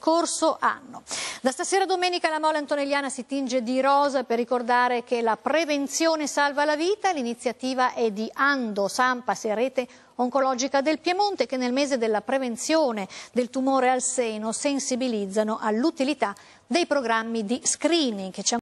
scorso anno. Da stasera domenica la Mole Antonelliana si tinge di rosa per ricordare che la prevenzione salva la vita. L'iniziativa è di Ando, Sampas e Rete Oncologica del Piemonte che nel mese della prevenzione del tumore al seno sensibilizzano all'utilità dei programmi di screening.